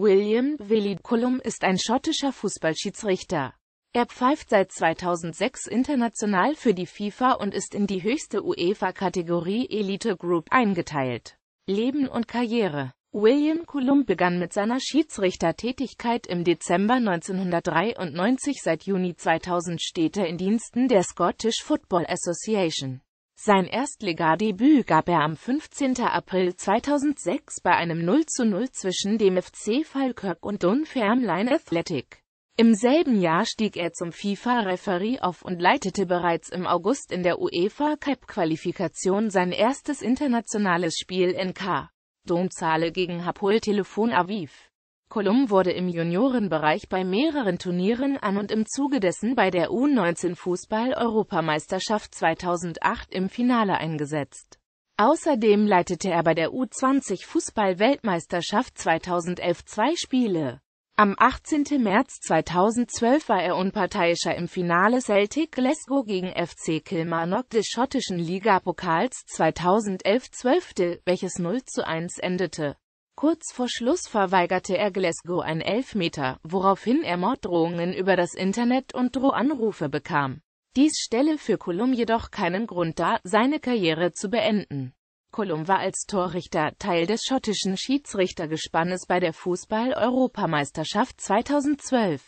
William Willie Cullum ist ein schottischer Fußballschiedsrichter. Er pfeift seit 2006 international für die FIFA und ist in die höchste UEFA-Kategorie Elite Group eingeteilt. Leben und Karriere William Cullum begann mit seiner Schiedsrichtertätigkeit im Dezember 1993. Seit Juni 2000 steht er in Diensten der Scottish Football Association. Sein Erstligadebüt gab er am 15. April 2006 bei einem 0 zu 0 zwischen dem FC Falkirk und Dunfermline Athletic. Im selben Jahr stieg er zum FIFA-Referee auf und leitete bereits im August in der UEFA Cup-Qualifikation sein erstes internationales Spiel in K. Domzahle gegen Hapoel Telefon Aviv. Kolum wurde im Juniorenbereich bei mehreren Turnieren an und im Zuge dessen bei der U-19-Fußball-Europameisterschaft 2008 im Finale eingesetzt. Außerdem leitete er bei der U20-Fußball-Weltmeisterschaft 2011 zwei Spiele. Am 18. März 2012 war er unparteiischer im Finale Celtic Glasgow gegen FC Kilmarnock des schottischen Ligapokals 2011-12, welches 0 zu 1 endete. Kurz vor Schluss verweigerte er Glasgow ein Elfmeter, woraufhin er Morddrohungen über das Internet und Drohanrufe bekam. Dies stelle für Colum jedoch keinen Grund dar, seine Karriere zu beenden. Colum war als Torrichter Teil des schottischen Schiedsrichtergespannes bei der Fußball-Europameisterschaft 2012,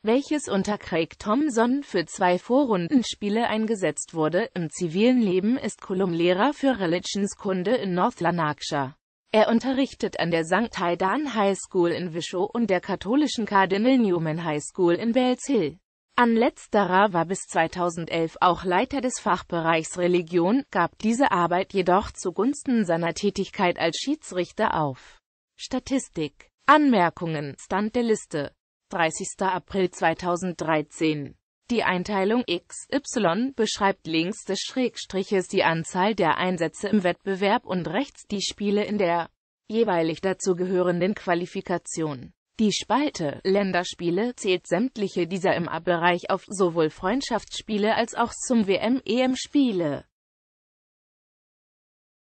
welches unter Craig Thomson für zwei Vorrundenspiele eingesetzt wurde. Im zivilen Leben ist Colum Lehrer für Religionskunde in North Lanarkshire. Er unterrichtet an der St. Haidan High School in Wishaw und der katholischen Cardinal Newman High School in Bells Hill. An letzterer war bis 2011 auch Leiter des Fachbereichs Religion, gab diese Arbeit jedoch zugunsten seiner Tätigkeit als Schiedsrichter auf. Statistik Anmerkungen Stand der Liste 30. April 2013 die Einteilung XY beschreibt links des Schrägstriches die Anzahl der Einsätze im Wettbewerb und rechts die Spiele in der jeweilig dazugehörenden Qualifikation. Die Spalte Länderspiele zählt sämtliche dieser im A-Bereich auf, sowohl Freundschaftsspiele als auch zum WM-EM-Spiele.